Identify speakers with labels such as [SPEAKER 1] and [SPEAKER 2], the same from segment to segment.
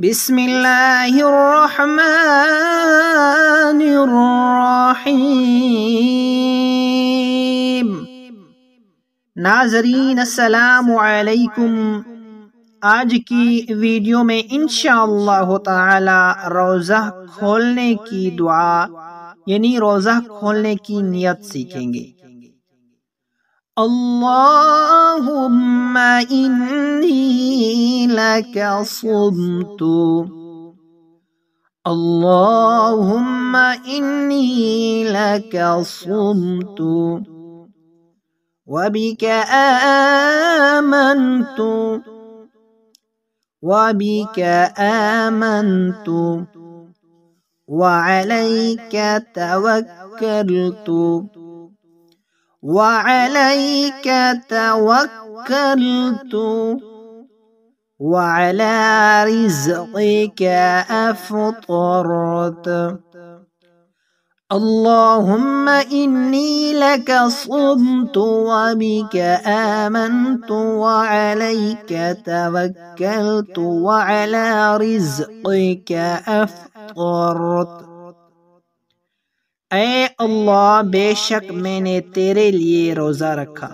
[SPEAKER 1] بسم اللہ الرحمن الرحیم ناظرین السلام علیکم آج کی ویڈیو میں انشاءاللہ تعالی روزہ کھولنے کی دعا یعنی روزہ کھولنے کی نیت سیکھیں گے اللہم انی انك صمت اللهم اني لك صمت وبك امنت وبك امنت وعليك توكلت وعليك توكلت وعلى رزقك أفطرت اللهم إني لك صمت وبك آمنت وعليك توكلت وعلى رزقك أفطرت اے اللہ بے شک میں نے تیرے لیے روزہ رکھا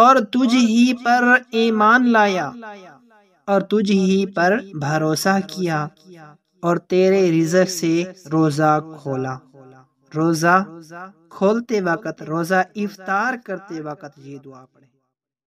[SPEAKER 1] اور تجھ ہی پر ایمان لایا और तुझ ही पर भरोसा किया और तेरे रिजक से रोज़ा खोला रोज़ा खोलते वक़्त रोज़ा इफ्तार करते वक़्त ये दुआ पढ़े